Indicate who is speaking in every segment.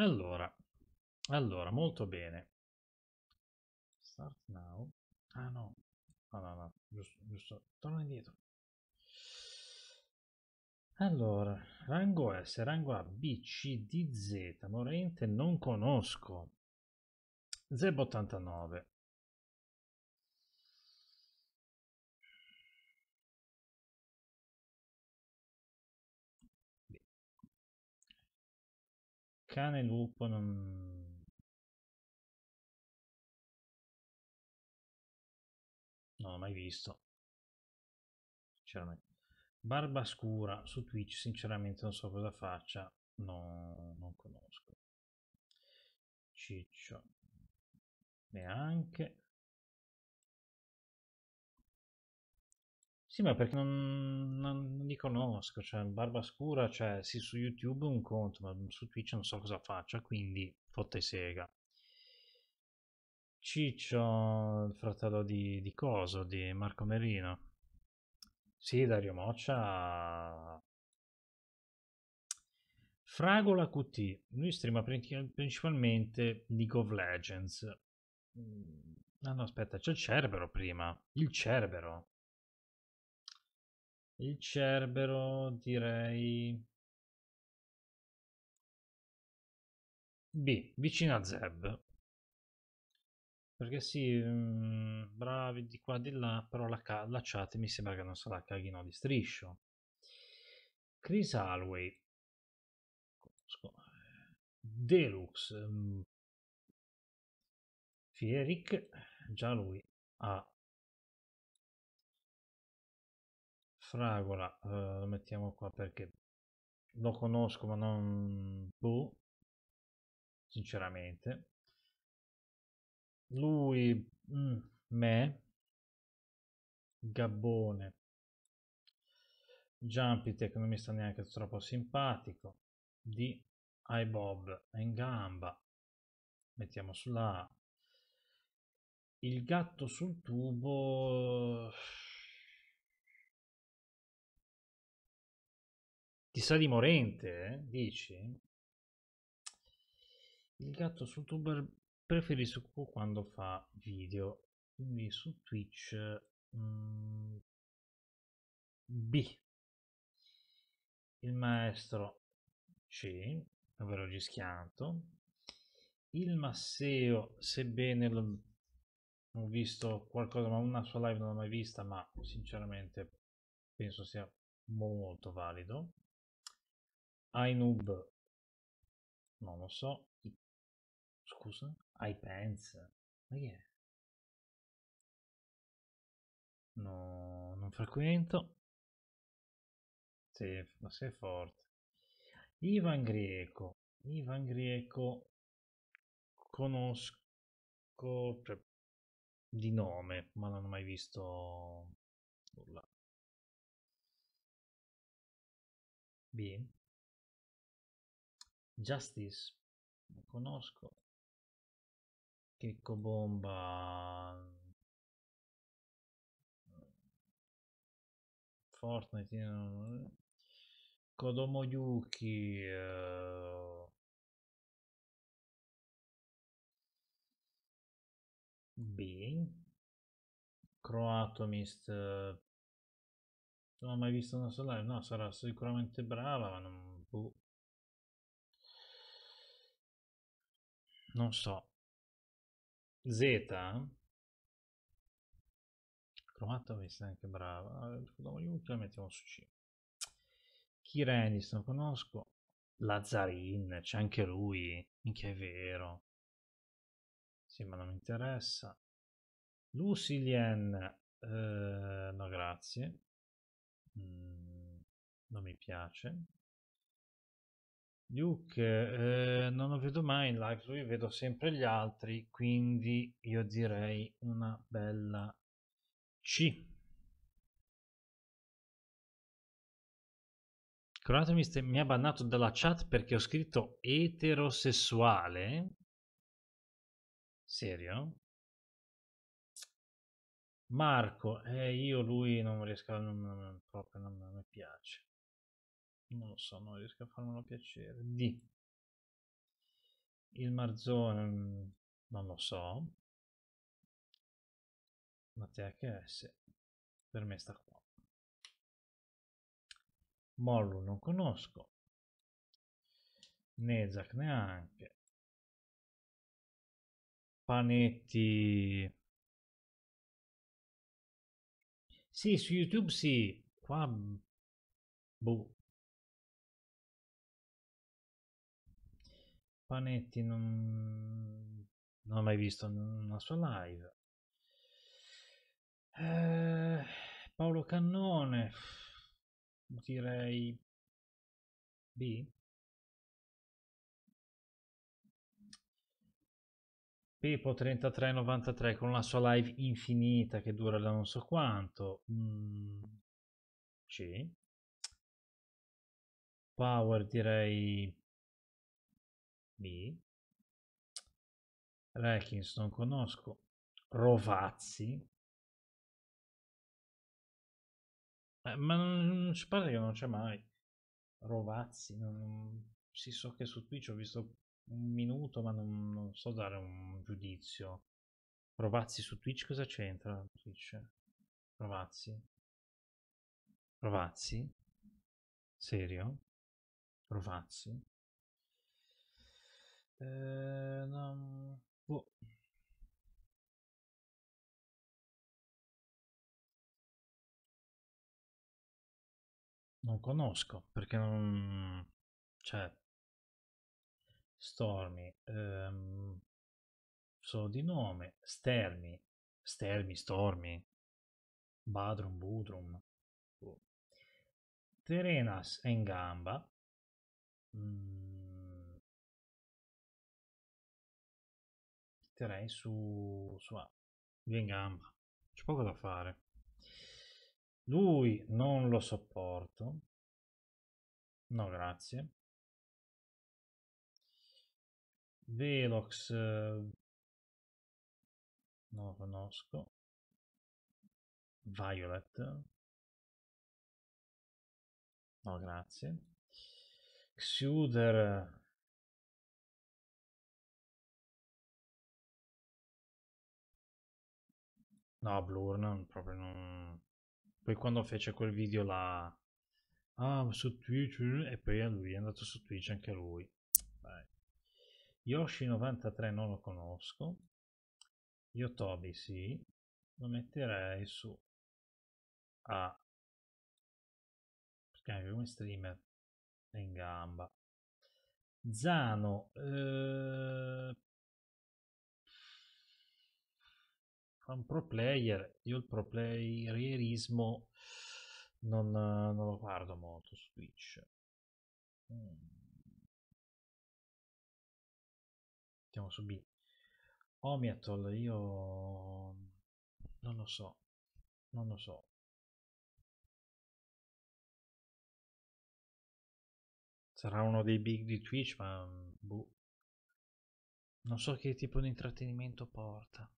Speaker 1: Allora, allora, molto bene. Start now. Ah no, no, no, no. giusto, giusto, torna indietro. Allora, rango S, rango A, B, C, D, Z, morente non conosco. Zeb89, cane lupo non... Non l'ho mai visto. Sinceramente. Barba scura su Twitch, sinceramente non so cosa faccia. No, non conosco. Ciccio. Neanche. Sì, ma perché non, non, non li conosco, cioè Barba Scura, cioè sì, su YouTube un conto, ma su Twitch non so cosa faccia, quindi fotte sega. Ciccio, il fratello di, di Coso, di Marco Merino. Sì, Dario Moccia Fragola QT, lui streama principalmente League of Legends. Mm, ah no, aspetta, c'è il Cerbero prima. Il Cerbero. Il Cerbero direi... B, vicino a Zeb. Perché sì, mh, mm, bravi di qua e di là, però la, la, chat mi sembra che non sarà caghino di striscio. Chris Alway. Deluxe. Mm. Fieric, già lui ha Fragola, eh, lo mettiamo qua perché lo conosco ma non... boh, sinceramente. Lui, mm, me, Gabbone, Jumpitech non mi sta neanche troppo simpatico, di iBob è in gamba, mettiamo sulla A. Il gatto sul tubo Ti sa di morente, eh? dici? Il gatto su tuber preferisco quando fa video, quindi su Twitch mh, mm, B. Il maestro C, ovvero Gischianto. Il Masseo, sebbene lo, ho visto qualcosa, ma una sua live non l'ho mai vista, ma sinceramente penso sia molto valido inub non lo so I, scusa iPants ma che è? no non frequento sì, ma sei forte Ivan Grieco Ivan Grieco conosco cioè, di nome ma non ho mai visto nulla Bien. Justice, lo conosco. Checco bomba. Fortnite. No. Kodomo Yuki. Uh... Eh. B. Croatomist. Uh... Non ho mai visto una sola live. No, sarà sicuramente brava, ma non. Boh. non so, Z, Cromato è anche brava, W ah, la mettiamo su C. Kira Aniston conosco, Lazzarin, c'è anche lui, minchia è vero. Sì, ma non mi interessa. Lucilien, eh, no grazie, mm, non mi piace. Duke, eh, non lo vedo mai in live, lui vedo sempre gli altri, quindi io direi una bella C. Coronatemi, se mi ha bannato dalla chat perché ho scritto eterosessuale. Serio? Marco, eh, io lui non riesco, non, non, proprio non, non mi piace non lo so, non riesco a farmelo piacere. D. Il Marzone, mm, non lo so. Mattea che S. Per me sta qua. Mollu non conosco. Nezak neanche. Panetti. Sì, su YouTube sì. Qua... Boh. Panetti non, non ho mai visto una sua live. Eh, Paolo Cannone, direi B. Pepo 3393 con la sua live infinita che dura da non so quanto. Mm, C. Power direi B. Rekins non conosco. Rovazzi. Eh, ma non, non ci pare che non c'è mai. Rovazzi. Non, si so che su Twitch ho visto un minuto, ma non, non so dare un giudizio. Rovazzi su Twitch cosa c'entra? Twitch? Rovazzi? Rovazzi? Serio? Rovazzi? non conosco perché non cioè Stormy ehm, solo di nome Stermi Stermi Stormi Badrum Budrum boh. Terenas è in gamba mm. su, su A in gamba c'è poco da fare lui non lo sopporto. No, grazie. Velox eh, non lo conosco. Violet. No, grazie. Xuder. Eh. No, Blur non, proprio non, poi quando fece quel video là, ah, su Twitch, e poi lui è andato su Twitch anche lui. Vai. Yoshi93 non lo conosco. io Yotobi sì. Lo metterei su a ah. perché anche come streamer è in gamba. Zano eh, un pro player. Io il pro playerismo non, non lo guardo molto su Twitch. Andiamo mm. su B. Omiatol, io non lo so. Non lo so. Sarà uno dei big di Twitch, ma boh. Non so che tipo di intrattenimento porta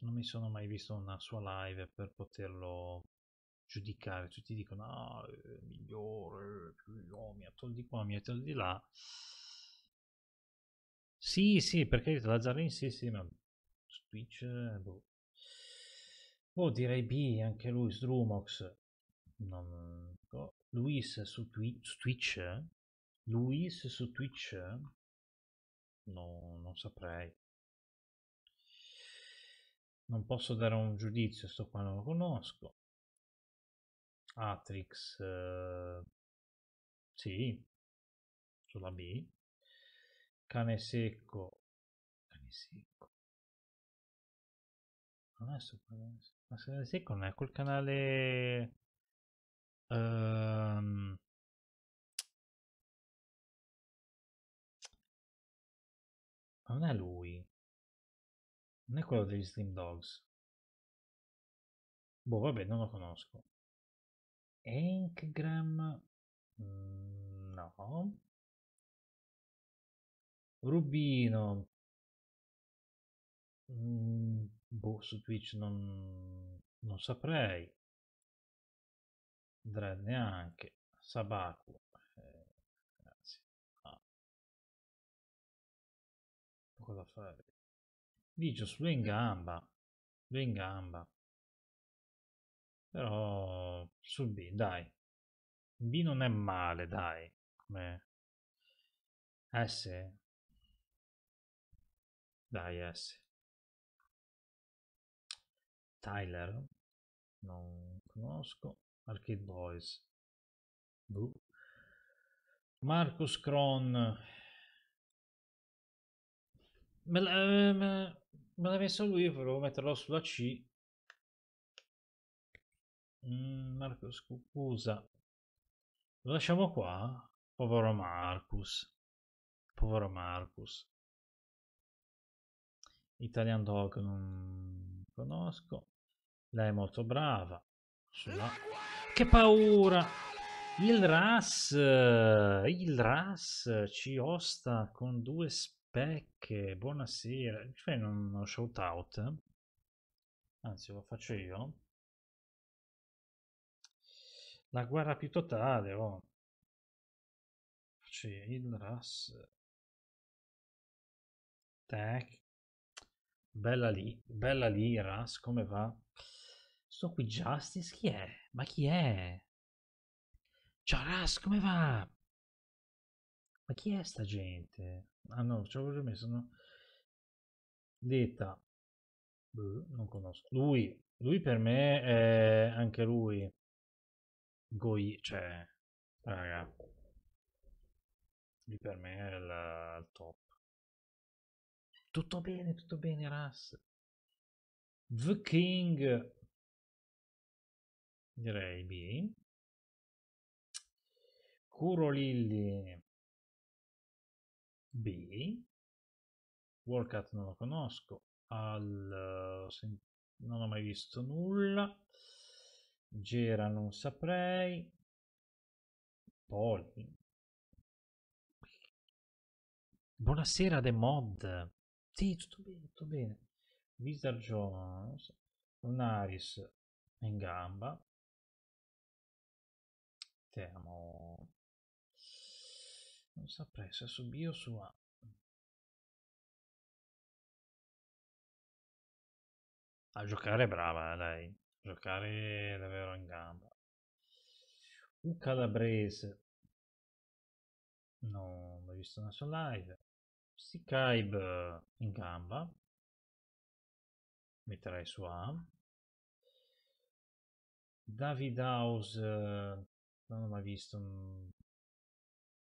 Speaker 1: non mi sono mai visto una sua live per poterlo giudicare, tutti dicono ah, è migliore, oh, mi ha tolto di qua, mi ha tolto di là. Sì, sì, perché Lazzarin sì, sì, ma Twitch, boh. boh direi B, anche lui, Strumox, non... Oh. Luis su, twi- su Twitch, eh? Luis su Twitch, eh? no, non saprei non posso dare un giudizio, sto qua non lo conosco. Atrix, eh, sì, sulla B. Cane secco, cane secco. Non è sto canale secco, cane secco non è quel canale... Ehm, non è lui. Non è quello degli Slim Dogs. Boh, vabbè, non lo conosco. Enkgram... Mm, no. Rubino. Mm, boh, su Twitch non, non saprei. Dread neanche. Sabaku. Eh, grazie. No. Ah. Cosa da fare. Vicious due in gamba, due in gamba. Però su B, dai. B non è male, dai. Come S. Dai, S. Tyler, non conosco. Arcade Boys. Buh. Marcus Cron. Me, eh, me, me l'ha messo lui, volevo metterlo sulla C. Mm, Marco, scusa. Lo lasciamo qua? Povero Marcus. Povero Marcus. Italian Dog non conosco. Lei è molto brava. Sulla... Che paura! Il Ras! Il Ras ci osta con due spalle Pecche, buonasera. Mi fai uno shout out? Anzi, lo faccio io. La guerra più totale, oh. Faccio io. il RAS. Tac. Bella lì, bella lì, RAS, come va? Sto qui, Justice, chi è? Ma chi è? Ciao RAS, come va? Ma chi è sta gente? Ah no, ci avevo già messo, no? Detta. Boh, non conosco. Lui, lui per me è anche lui. Goi, cioè, raga. Lui per me è il, il top. Tutto bene, tutto bene, Ras. The King. Direi B. Curo Lilli. B, Workout non lo conosco, Al, non ho mai visto nulla, Gera non saprei, Poli. Buonasera The Mod, sì, tutto bene, tutto bene. Wizard Jones, Lunaris in gamba, temo non saprei se su B o su A. A giocare è brava lei, eh, a giocare davvero in gamba. Un calabrese. No, non ho visto una sua live. Sicaib eh, in gamba. Metterai su A. David House eh, non ho mai visto mm,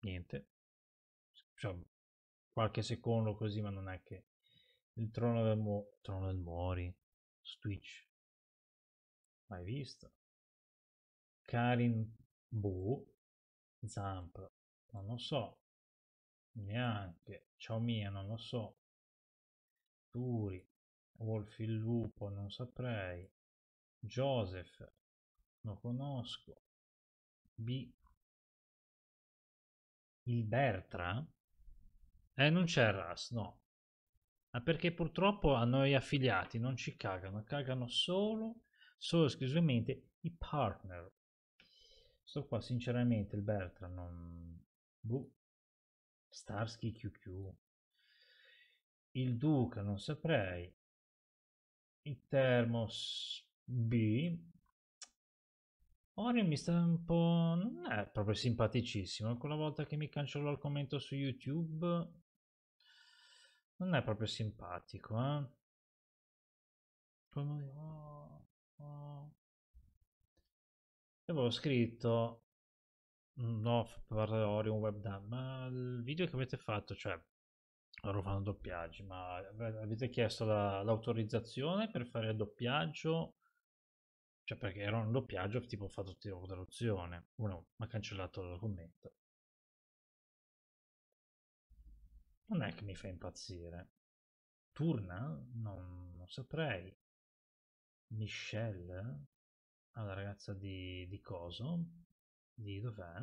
Speaker 1: niente cioè, qualche secondo così, ma non è che il trono del, Mo trono del Mori su Twitch. Mai visto. Karin Bu Zamp, non lo so. Neanche. Ciao Mia, non lo so. Turi, Wolf il Lupo, non saprei. Joseph, non conosco. B. Il Bertra? Eh, non c'è RAS, no. Ma perché purtroppo a noi affiliati non ci cagano, cagano solo, solo esclusivamente i partner. Sto qua, sinceramente, il Bertrand non... Buh. Starsky QQ. Il Duca, non saprei. Il Thermos B. Ori mi sta un po'... non è proprio simpaticissimo. Quella volta che mi cancellò il commento su YouTube non è proprio simpatico, eh. Oh, oh, avevo scritto mm, no per Orion Webdam, ma il video che avete fatto, cioè loro fanno doppiaggi, ma avete chiesto l'autorizzazione per fare il doppiaggio? Cioè perché era un doppiaggio tipo fatto tipo traduzione, uno mi ha cancellato il documento. non è che mi fa impazzire. Turna? Non, non saprei. Michelle? Alla ragazza di, di Coso? Di dov'è?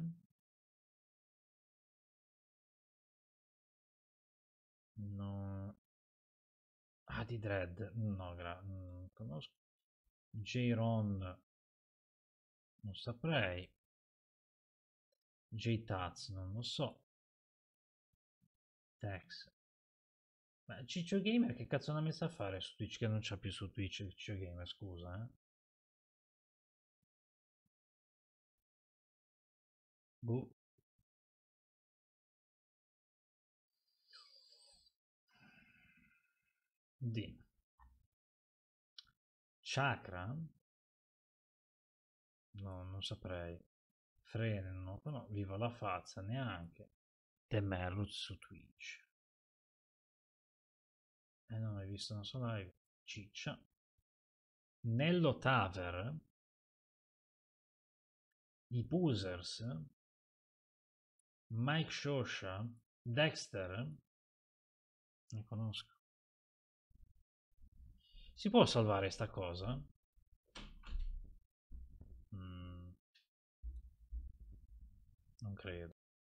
Speaker 1: No. Ah, di Dread. No, gra... Non conosco. J-Ron. Non saprei. J-Taz, non lo so. Tax. Ma Ciccio Gamer che cazzo non ha messo a fare su Twitch che non c'ha più su Twitch Ciccio Gamer, scusa, eh? Boh. Di. Chakra? No, non saprei. Freno, no, vivo la faccia, neanche. The Temerus su Twitch. Eh, e non hai visto una solo live, ciccia. Nello Taver, i Boosers, Mike Shosha, Dexter, ne conosco. Si può salvare sta cosa? Mm. Non credo.